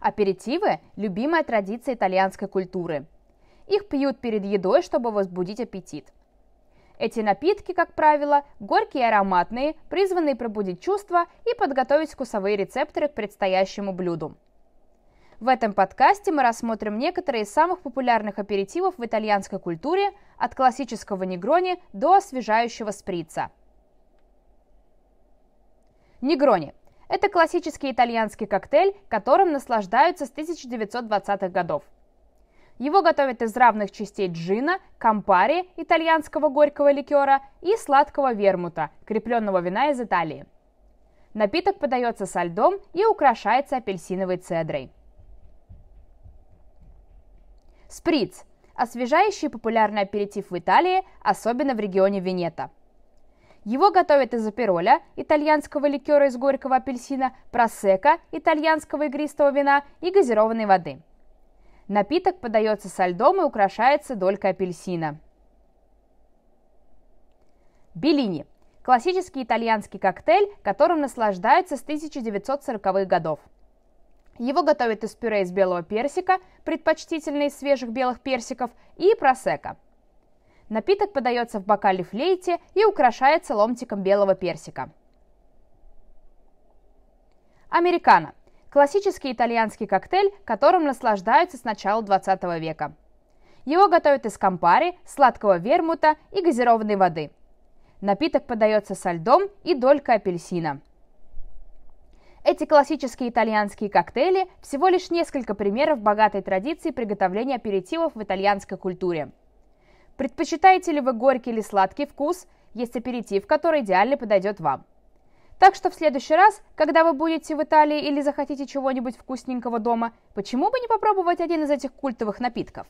Аперитивы – любимая традиция итальянской культуры. Их пьют перед едой, чтобы возбудить аппетит. Эти напитки, как правило, горькие и ароматные, призванные пробудить чувства и подготовить вкусовые рецепторы к предстоящему блюду. В этом подкасте мы рассмотрим некоторые из самых популярных аперитивов в итальянской культуре, от классического негрони до освежающего сприца. Негрони – это классический итальянский коктейль, которым наслаждаются с 1920-х годов. Его готовят из равных частей джина, кампари, итальянского горького ликера и сладкого вермута, крепленного вина из Италии. Напиток подается со льдом и украшается апельсиновой цедрой. Сприц – освежающий популярный аперитив в Италии, особенно в регионе Венета – его готовят из апероля, итальянского ликера из горького апельсина, просека, итальянского игристого вина и газированной воды. Напиток подается со льдом и украшается долькой апельсина. Беллини – классический итальянский коктейль, которым наслаждаются с 1940-х годов. Его готовят из пюре из белого персика, предпочтительно из свежих белых персиков, и просека – Напиток подается в бокале флейте и украшается ломтиком белого персика. Американо – классический итальянский коктейль, которым наслаждаются с начала 20 века. Его готовят из кампари, сладкого вермута и газированной воды. Напиток подается со льдом и долькой апельсина. Эти классические итальянские коктейли – всего лишь несколько примеров богатой традиции приготовления аперитивов в итальянской культуре – Предпочитаете ли вы горький или сладкий вкус, есть аперитив, который идеально подойдет вам. Так что в следующий раз, когда вы будете в Италии или захотите чего-нибудь вкусненького дома, почему бы не попробовать один из этих культовых напитков?